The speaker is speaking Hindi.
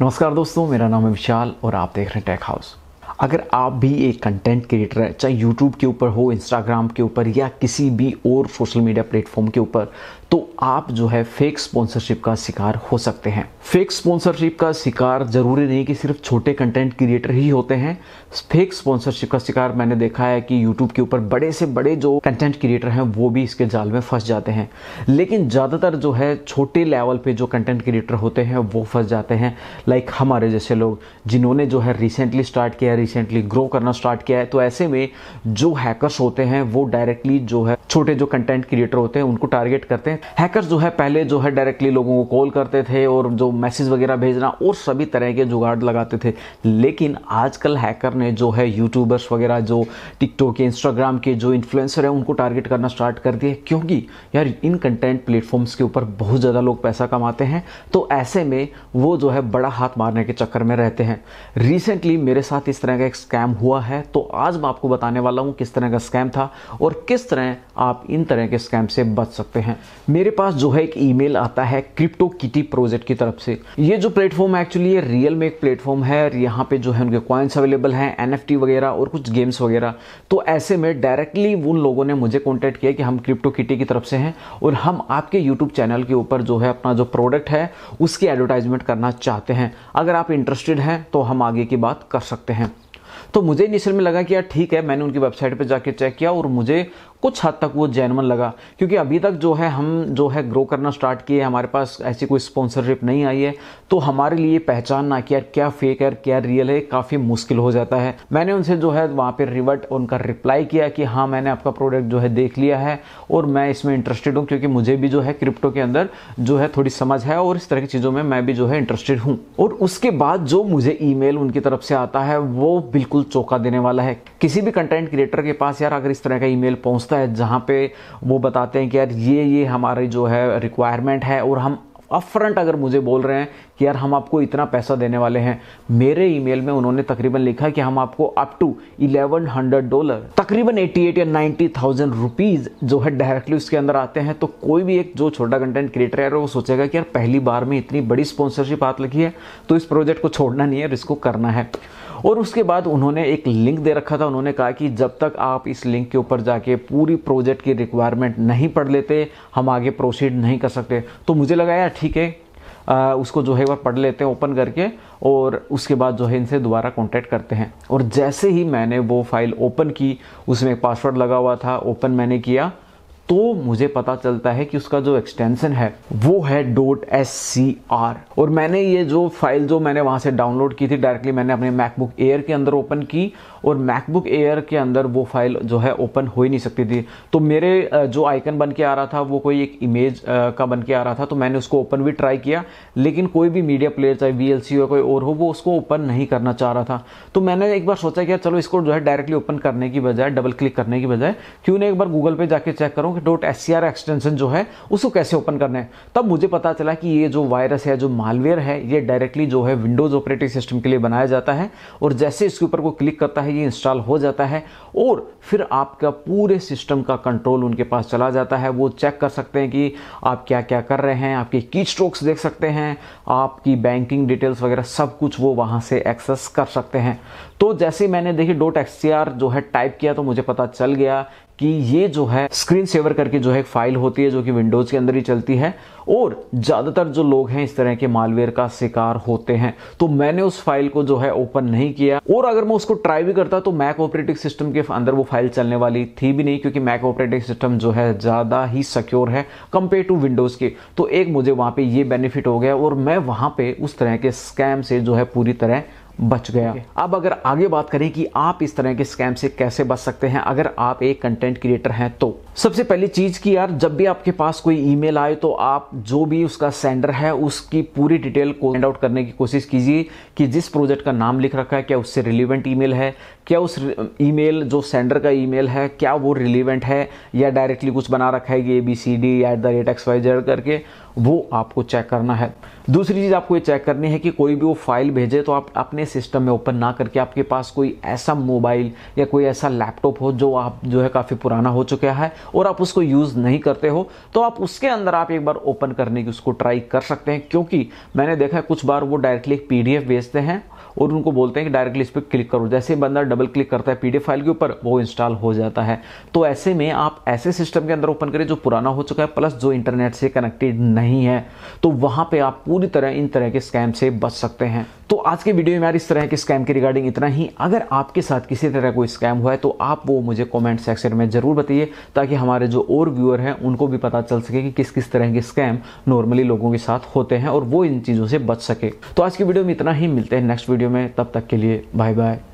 नमस्कार दोस्तों मेरा नाम है विशाल और आप देख रहे हैं टेक हाउस अगर आप भी एक कंटेंट क्रिएटर है चाहे यूट्यूब के ऊपर हो इंस्टाग्राम के ऊपर या किसी भी और सोशल मीडिया प्लेटफॉर्म के ऊपर तो आप जो है फेक स्पॉन्सरशिप का शिकार हो सकते हैं फेक स्पॉन्सरशिप का शिकार जरूरी नहीं कि सिर्फ छोटे कंटेंट क्रिएटर ही होते हैं फेक स्पॉन्सरशिप का शिकार मैंने देखा है कि यूट्यूब के ऊपर बड़े से बड़े जो कंटेंट क्रिएटर हैं वो भी इसके जाल में फंस जाते हैं लेकिन ज़्यादातर जो है छोटे लेवल पे जो कंटेंट क्रिएटर होते हैं वो फंस जाते हैं लाइक हमारे जैसे लोग जिन्होंने जो है रिसेंटली स्टार्ट किया रिसेंटली ग्रो करना स्टार्ट किया है तो ऐसे में जो हैकर्स होते हैं वो डायरेक्टली जो है छोटे जो कंटेंट क्रिएटर होते हैं उनको टारगेट करते हैं हैकर्स जो है पहले जो है डायरेक्टली लोगों को कॉल करते थे और जो मैसेज वगैरह भेजना और सभी तरह के जुगाड़ लगाते थे लेकिन आजकल हैकर ने जो है यूट्यूबर्स वगैरह जो टिकटॉक के इंस्टाग्राम के जो इन्फ्लुएंसर है उनको टारगेट करना स्टार्ट कर दिए क्योंकि यार इन कंटेंट प्लेटफॉर्म्स के ऊपर बहुत ज़्यादा लोग पैसा कमाते हैं तो ऐसे में वो जो है बड़ा हाथ मारने के चक्कर में रहते हैं रिसेंटली मेरे साथ इस तरह तरह का एक स्कैम हुआ है तो आज मैं आपको बताने वाला हूँ किस तरह का स्कैम था और किस तरह आप इन तरह के स्कैम से बच सकते हैं मेरे पास जो है एक ईमेल आता है क्रिप्टो किटी प्रोजेक्ट की तरफ से ये जो प्लेटफॉर्म है एक्चुअली ये रियल में एक प्लेटफॉर्म है और यहाँ पे जो है उनके कॉइन्स अवेलेबल हैं एन वगैरह और कुछ गेम्स वगैरह तो ऐसे में डायरेक्टली उन लोगों ने मुझे कॉन्टैक्ट किया कि हम क्रिप्टो किटी की तरफ से हैं और हम आपके यूट्यूब चैनल के ऊपर जो है अपना जो प्रोडक्ट है उसकी एडवर्टाइजमेंट करना चाहते हैं अगर आप इंटरेस्टेड हैं तो हम आगे की बात कर सकते हैं तो मुझे इनिशियल में लगा कि यार ठीक है मैंने उनकी वेबसाइट पर जाकर चेक किया और मुझे कुछ हद तक वो जैनमन लगा क्योंकि अभी तक जो है हम जो है ग्रो करना स्टार्ट किए हमारे पास ऐसी कोई स्पॉन्सरशिप नहीं आई है तो हमारे लिए पहचानना कि यार क्या फेक है क्या रियल है काफ़ी मुश्किल हो जाता है मैंने उनसे जो है वहाँ पर रिवर्ट उनका रिप्लाई किया कि हाँ मैंने आपका प्रोडक्ट जो है देख लिया है और मैं इसमें इंटरेस्टेड हूँ क्योंकि मुझे भी जो है क्रिप्टो के अंदर जो है थोड़ी समझ है और इस तरह की चीज़ों में मैं भी जो है इंटरेस्टेड हूँ और उसके बाद जो मुझे ई उनकी तरफ से आता है वो बिल्कुल चौंका देने वाला है किसी भी कंटेंट क्रिएटर के पास यार अगर इस तरह का ई पहुंच पहुंचता है जहां पे वो बताते हैं कि यार ये ये हमारी जो है रिक्वायरमेंट है और हम अपफ्रंट अगर मुझे बोल रहे हैं कि यार हम आपको इतना पैसा देने वाले हैं मेरे ईमेल में उन्होंने तकरीबन लिखा कि हम आपको up to eleven hundred dollar तकरीबन एटी एट या 90 थाउजेंड रुपीज़ जो है डायरेक्टली उसके अंदर आते हैं तो कोई भी एक जो छोटा कंटेंट क्रिएटर है वो सोचेगा कि यार पहली बार में इतनी बड़ी स्पॉन्सरशिप हाथ लगी है तो इस प्रोजेक्ट को छोड़ना नहीं है इसको करना है और उसके बाद उन्होंने एक लिंक दे रखा था उन्होंने कहा कि जब तक आप इस लिंक के ऊपर जाके पूरी प्रोजेक्ट की रिक्वायरमेंट नहीं पढ़ लेते हम आगे प्रोसीड नहीं कर सकते तो मुझे लगा यार ठीक है आ, उसको जो है वह पढ़ लेते हैं ओपन करके और उसके बाद जो है इनसे दोबारा कॉन्टैक्ट करते हैं और जैसे ही मैंने वो फाइल ओपन की उसमें एक पासवर्ड लगा हुआ था ओपन मैंने किया तो मुझे पता चलता है कि उसका जो एक्सटेंशन है वो है डोट एस सी आर और मैंने ये जो फाइल जो मैंने वहां से डाउनलोड की थी डायरेक्टली मैंने अपने मैकबुक एयर के अंदर ओपन की और मैकबुक एयर के अंदर वो फाइल जो है ओपन हो ही नहीं सकती थी तो मेरे जो आइकन बन के आ रहा था वो कोई एक इमेज का बन के आ रहा था तो मैंने उसको ओपन भी ट्राई किया लेकिन कोई भी मीडिया प्लेयर चाहे वी हो कोई और हो वो उसको ओपन नहीं करना चाह रहा था तो मैंने एक बार सोचा कि चलो इसको जो है डायरेक्टली ओपन करने की बजाय डबल क्लिक करने की बजाय क्यों ना एक बार गूगल पे जाके चेक करूँ कि डॉट एस एक्सटेंशन जो है उसको कैसे ओपन करना है तब मुझे पता चला कि ये जो वायरस है जो मालवेयर है ये डायरेक्टली जो है विंडोज ऑपरेटिंग सिस्टम के लिए बनाया जाता है और जैसे इसके ऊपर कोई क्लिक करता है ये इंस्टॉल हो जाता है और फिर आपका पूरे सिस्टम का कंट्रोल उनके पास चला जाता है वो चेक कर सकते हैं कि आप क्या क्या कर रहे हैं आपके की स्ट्रोक्स देख सकते हैं आपकी बैंकिंग डिटेल्स वगैरह सब कुछ वो वहाँ से एक्सेस कर सकते हैं तो जैसे मैंने देखिए डोट एक्स जो है टाइप किया तो मुझे पता चल गया कि ये जो है स्क्रीन सेवर करके जो है एक फाइल होती है जो कि विंडोज के अंदर ही चलती है और ज़्यादातर जो लोग हैं इस तरह के मालवेयर का शिकार होते हैं तो मैंने उस फाइल को जो है ओपन नहीं किया और अगर मैं उसको ट्राई भी करता तो मैक ऑपरेटिंग सिस्टम के अंदर वो फाइल चलने वाली थी भी नहीं क्योंकि मैक ऑपरेटिंग सिस्टम जो है ज़्यादा ही सिक्योर है कंपेयर टू विंडोज़ के तो एक मुझे वहां पर ये बेनिफिट हो गया और मैं वहां पर उस तरह के स्कैम से जो है पूरी तरह बच गया अब अगर आगे बात करें कि आप इस तरह के स्कैम से कैसे बच सकते हैं अगर आप एक कंटेंट क्रिएटर हैं तो सबसे पहली चीज की यार जब भी आपके पास कोई ईमेल आए तो आप जो भी उसका सेंडर है उसकी पूरी डिटेल को फाइंड आउट करने की कोशिश कीजिए कि जिस प्रोजेक्ट का नाम लिख रखा है क्या उससे रिलीवेंट ईमेल है क्या उस ईमेल जो सेंडर का ईमेल है क्या वो रिलीवेंट है या डायरेक्टली कुछ बना रखा है कि A B C D at the rate X Y Z करके वो आपको चेक करना है दूसरी चीज़ आपको ये चेक करनी है कि कोई भी वो फाइल भेजे तो आप अपने सिस्टम में ओपन ना करके आपके पास कोई ऐसा मोबाइल या कोई ऐसा लैपटॉप हो जो आप जो है काफ़ी पुराना हो चुका है और आप उसको यूज़ नहीं करते हो तो आप उसके अंदर आप एक बार ओपन करने की उसको ट्राई कर सकते हैं क्योंकि मैंने देखा है कुछ बार वो डायरेक्टली पी भेजते हैं और उनको बोलते हैं कि डायरेक्टली इस पर क्लिक करो जैसे बंदा डबल क्लिक करता है पीडीएफ फाइल के ऊपर वो इंस्टॉल हो जाता है तो ऐसे में आप ऐसे सिस्टम के अंदर ओपन करें जो पुराना हो चुका है प्लस जो इंटरनेट से कनेक्टेड नहीं नहीं है तो वहां पे आप पूरी तरह इन तरह के स्कैम से बच सकते हैं तो आज के वीडियो में इस तरह के स्कैम के रिगार्डिंग इतना ही अगर आपके साथ किसी तरह कोई स्कैम हुआ है तो आप वो मुझे कमेंट सेक्शन में ज़रूर बताइए ताकि हमारे जो और व्यूअर हैं उनको भी पता चल सके कि किस किस तरह के स्कैम नॉर्मली लोगों के साथ होते हैं और वो इन चीज़ों से बच सके तो आज की वीडियो में इतना ही मिलते हैं नेक्स्ट वीडियो में तब तक के लिए बाय बाय